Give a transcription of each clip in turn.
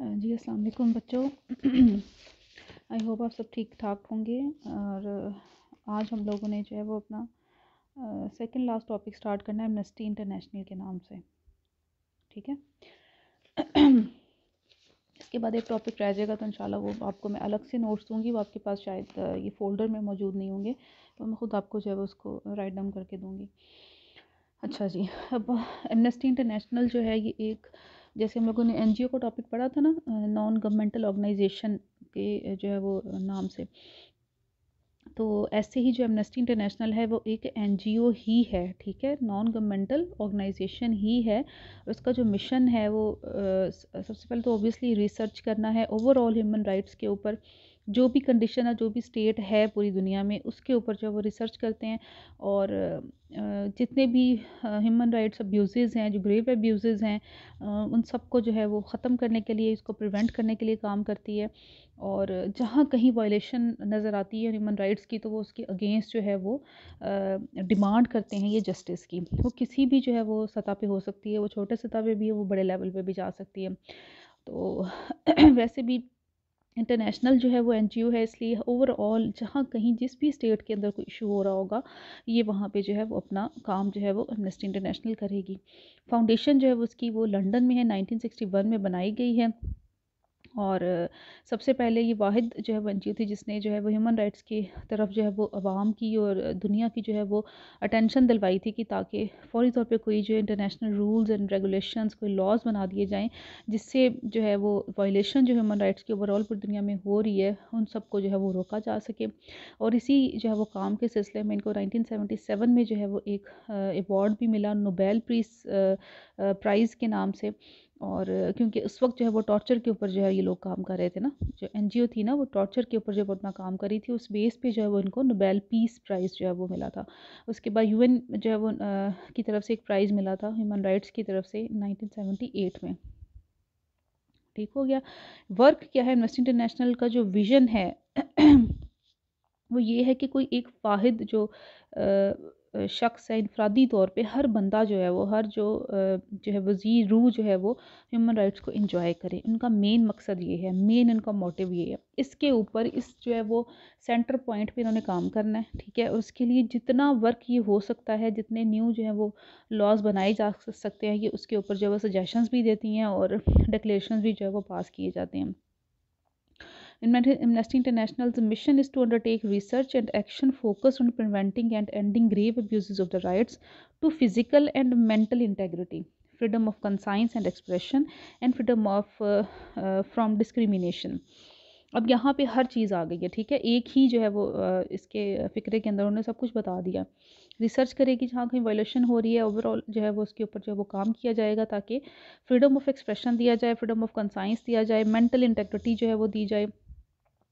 जी अस्सलाम वालेकुम बच्चों आई होप आप सब ठीक ठाक होंगे और आज हम लोगों ने जो है वो अपना सेकंड लास्ट टॉपिक स्टार्ट करना है एमनेस्टी इंटरनेशनल के नाम से ठीक है इसके बाद एक टॉपिक रह जाएगा तो इंशाल्लाह वो आपको मैं अलग से नोट्स दूंगी वो आपके पास शायद ये फ़ोल्डर में मौजूद नहीं होंगे तो मैं ख़ुद आपको जो है उसको राइट डाउन करके दूँगी अच्छा जी अब एमनेस्टी इंटरनेशनल जो है ये एक जैसे हम लोगों ने एन का टॉपिक पढ़ा था ना नॉन गवर्नमेंटल ऑर्गेनाइजेशन के जो है वो नाम से तो ऐसे ही जो एमनेस्टी इंटरनेशनल है वो एक एन ही है ठीक है नॉन गवर्नमेंटल ऑर्गेनाइजेशन ही है उसका जो मिशन है वो सबसे पहले तो ऑब्वियसली रिसर्च करना है ओवरऑल ह्यूमन राइट्स के ऊपर जो भी कंडीशन है जो भी स्टेट है पूरी दुनिया में उसके ऊपर जो है वो रिसर्च करते हैं और जितने भी ह्यूमन राइट्स अब्यूज़ हैं जो ग्रेव अब्यूज़ हैं उन सबको जो है वो ख़त्म करने के लिए इसको प्रिवेंट करने के लिए काम करती है और जहाँ कहीं वायलेशन नज़र आती है ह्यूमन राइट्स की तो वो उसके अगेंस्ट जो है वो डिमांड करते हैं ये जस्टिस की वो किसी भी जो है वो सतह पे हो सकती है वो छोटे सतह पे भी है वो बड़े लेवल पे भी जा सकती है तो वैसे भी इंटरनेशनल जो है वो एन है इसलिए ओवरऑल जहाँ कहीं जिस भी स्टेट के अंदर कोई इशू हो रहा होगा ये वहाँ पे जो है वो अपना काम जो है वो एमनेस्टी इंटरनेशनल करेगी फाउंडेशन जो है वो उसकी वो लंदन में है 1961 में बनाई गई है और सबसे पहले ये वाहिद जो है वन थी जिसने जो है वो ह्यूमन राइट्स की तरफ जो है वो आवाम की और दुनिया की जो है वो अटेंशन दिलवाई थी कि ताकि फौरी तौर पर कोई जो इंटरनेशनल रूल्स एंड रेगुलेशंस कोई लॉज बना दिए जाएँ जिससे जो है वो वायलेशन जो ह्यूमन राइट्स की ओवरऑल पूरी दुनिया में हो रही है उन सबको जो है वो रोका जा सके और इसी जो है वो काम के सिलसिले में इनको नाइनटीन में जो है वो एक अवार्ड भी मिला नोबेल प्रीस प्राइज़ के नाम से और क्योंकि उस वक्त जो है वो टॉर्चर के ऊपर जो है ये लोग काम कर रहे थे ना जो एन थी ना वो टॉर्चर के ऊपर जब अपना काम करी थी उस बेस पे जो है वो इनको नोबेल पीस प्राइज़ जो है वो मिला था उसके बाद यूएन जो है वो आ, की तरफ से एक प्राइज़ मिला था ह्यूमन राइट्स की तरफ से 1978 में ठीक हो गया वर्क क्या है इन्वेस्ट इंटरनेशनल का जो विज़न है वो ये है कि कोई एक वाहिद जो आ, शख्स है इनफरादी तौर पे हर बंदा जो है वो हर जो जो है वज़ीर रू जो है वो ह्यूमन राइट्स को इंजॉय करे उनका मेन मकसद ये है मेन इनका मोटिव ये है इसके ऊपर इस जो है वो सेंटर पॉइंट पे इन्होंने काम करना है ठीक है उसके लिए जितना वर्क ये हो सकता है जितने न्यू जो है वो लॉज बनाए जा सकते हैं ये उसके ऊपर जो है वो सजेशन भी देती हैं और डिकलेशन भी जो है वो पास किए जाते हैं Amnesty International mission is to undertake research and action focus on preventing and ending grave abuse of the rights to physical and mental integrity freedom of conscience and expression and freedom of from discrimination अब यहाँ पे हर चीज़ आ गई है ठीक है एक ही जो है वो इसके फिक्रे के अंदर उन्होंने सब कुछ बता दिया रिसर्च करेगी जहाँ कहीं वायलेशन हो रही है ओवरऑल जो है वो उसके ऊपर जो है वो काम किया जाएगा ताकि फ्रीडम ऑफ एक्सप्रेशन दिया जाए फ्रीडम ऑफ कंसाइंस दिया जाए मेंटल इंटेग्रिटी जो है वो दी जाए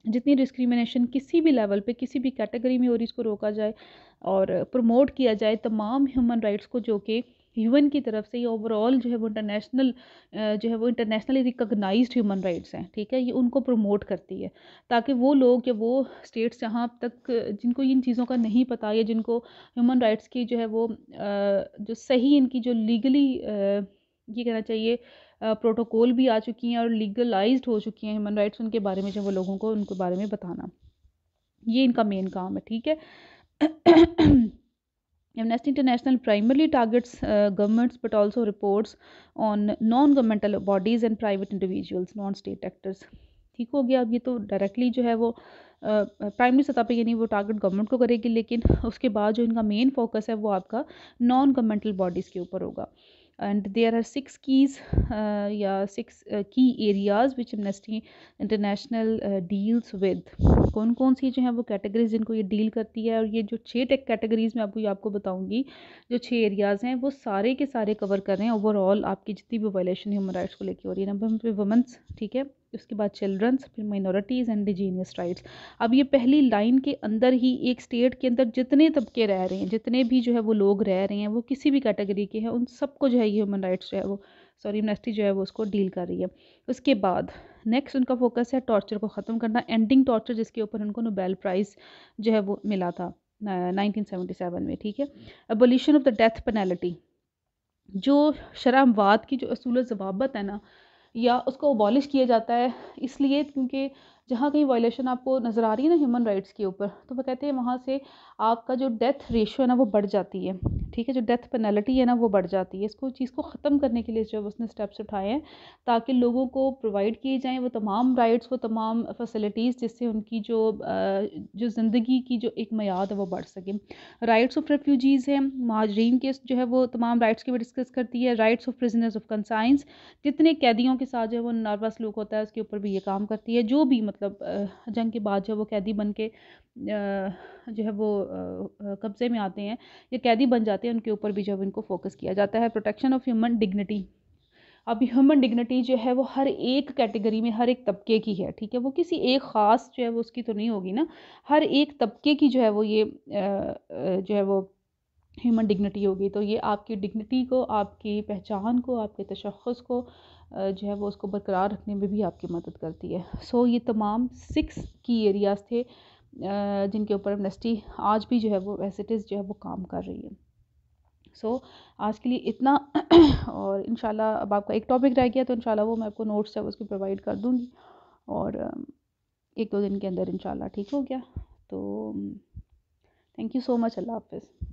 जितनी डिस्क्रिमिनेशन किसी भी लेवल पे किसी भी कैटेगरी में और इसको रोका जाए और प्रमोट किया जाए तमाम ह्यूमन राइट्स को जो कि यूएन की तरफ से ये ओवरऑल जो है वो इंटरनेशनल जो है वो इंटरनेशनली रिकगनाइज ह्यूमन राइट्स हैं ठीक है ये उनको प्रमोट करती है ताकि वो लोग या वो स्टेट्स जहाँ तक जिनको इन चीज़ों का नहीं पता या जिनको ह्यूमन राइट्स की जो है वो जो सही इनकी जो लीगली ये कहना चाहिए प्रोटोकॉल भी आ चुकी हैं और लीगलाइज हो चुकी हैं ह्यूमन राइट्स उनके बारे में जो वो लोगों को उनके बारे में बताना ये इनका मेन काम है ठीक है Amnesty International primarily targets governments but but reports on non governmental bodies and private individuals non state actors ठीक हो गया अब ये तो डायरेक्टली जो है वो प्राइमरी सतह पे यानी वो टारगेट गवर्नमेंट को करेगी लेकिन उसके बाद जो इनका मेन फोकस है वो आपका नॉन गवर्नमेंटल बॉडीज़ के ऊपर होगा and there are six keys uh, yeah six uh, key areas which amnesty international uh, deals with कौन कौन सी जो है वो कैटेगरीज जिनको ये डील करती है और ये जो छः टेक कैटेगरीज में आपको आपको बताऊंगी जो छः एरियाज़ हैं वो सारे के सारे कवर कर रहे हैं ओवरऑल आपकी जितनी भी वायलेशन ह्यूमन राइट्स को लेके हो रही है नंबर वुमेंस ठीक है उसके बाद चिल्ड्रंस फिर माइनॉरिटीज़ एंड डिजीनियस राइट्स अब ये पहली लाइन के अंदर ही एक स्टेट के अंदर जितने तबके रह रहे हैं जितने भी जो है वो लोग रह रहे हैं वो किसी भी कैटेगरी के हैं उन सबको जो है ये ह्यूमन राइट्स जो है वो सॉरी यूनिवर्सिटी जो है वो उसको डील कर रही है उसके बाद नेक्स्ट उनका फोकस है टॉर्चर को ख़त्म करना एंडिंग टॉर्चर जिसके ऊपर उनको नोबेल प्राइज़ जो है वो मिला था नाइनटीन सेवेंटी सेवन में ठीक है abolition of the death penalty जो शराब की जो असूल जवाबत है ना या उसको अबॉलिश किया जाता है इसलिए क्योंकि जहाँ कहीं वायलेशन आपको नज़र आ रही है ना ह्यूमन राइट्स के ऊपर तो वह कहते हैं वहाँ से आपका जो डेथ रेशो है ना वो बढ़ जाती है ठीक है जो डेथ पेनल्टी है ना वो बढ़ जाती है इसको चीज़ को ख़त्म करने के लिए जो उसने स्टेप्स उठाए हैं ताकि लोगों को प्रोवाइड किए जाएँ वो तमाम राइट्स वो तमाम फैसिलिटीज़ जिससे उनकी जो जो ज़िंदगी की जो एक मैयाद है वो बढ़ सके राइट्स ऑफ रेफ्यूजीज़ हैं महाजरीन के जो है वो तमाम राइट्स के भी डिस्कस करती है rights of prisoners of conscience जितने कैदियों के साथ जो है वो नर्वस लुक होता है उसके ऊपर भी ये काम करती है जो भी मतलब मतलब जंग के बाद जो वो कैदी बन के जो है वो कब्ज़े में आते हैं या कैदी बन जाते हैं उनके ऊपर भी जब इनको फोकस किया जाता है प्रोटेक्शन ऑफ ह्यूमन डिग्निटी अब ह्यूमन डिग्निटी जो है वो हर एक कैटेगरी में हर एक तबके की है ठीक है वो किसी एक ख़ास जो है वो उसकी तो नहीं होगी ना हर एक तबके की जो है वो ये जो है वो ह्यूमन डिग्निटी होगी तो ये आपकी डिग्निटी को आपकी पहचान को आपके तशखस को जो है वो उसको बरकरार रखने में भी आपकी मदद करती है सो ये तमाम सिक्स की एरियाज़ थे जिनके ऊपर एमनेस्टी आज भी जो है वो एज इट इज़ जो है वो काम कर रही है सो so, आज के लिए इतना और इन अब आपका एक टॉपिक रह गया तो इन वो मैं आपको नोट्स है उसकी प्रोवाइड कर दूँगी और एक दो दिन के अंदर इन ठीक हो गया तो थैंक यू सो मच अल्लाह हाफिज़